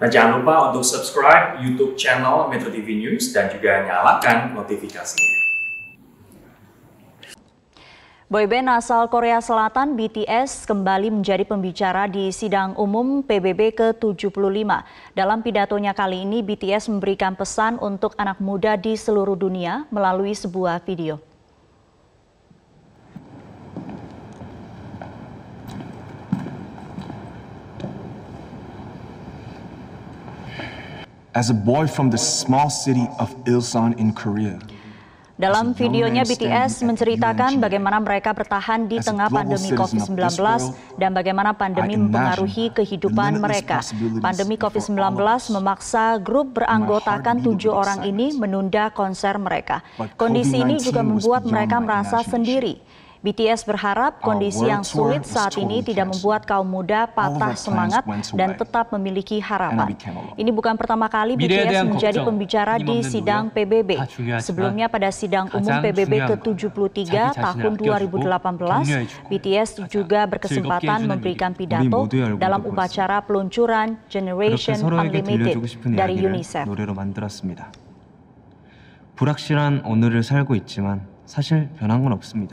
Nah jangan lupa untuk subscribe YouTube channel Metro TV News dan juga nyalakan notifikasinya. Boyband asal Korea Selatan BTS kembali menjadi pembicara di sidang umum PBB ke-75. Dalam pidatonya kali ini BTS memberikan pesan untuk anak muda di seluruh dunia melalui sebuah video. as a boy from the small city of Ilsan in Korea. Dalam videonya BTS menceritakan bagaimana mereka bertahan di tengah pandemi COVID-19 dan bagaimana pandemi mempengaruhi kehidupan mereka. Pandemi COVID-19 memaksa grup beranggotakan tujuh orang ini menunda konser mereka. Kondisi ini juga membuat mereka merasa sendiri. BTS berharap kondisi yang sulit saat ini tidak membuat kaum muda patah semangat dan tetap memiliki harapan. Ini bukan pertama kali BTS menjadi pembicara di ya. sidang PBB. Sebelumnya pada sidang umum PBB ke-73 tahun 2018, BTS juga berkesempatan memberikan pidato ya, dalam upacara peluncuran Generation Unlimited dari UNICEF. 불확실한 오늘을 살고 있지만 사실 변한 건 없습니다.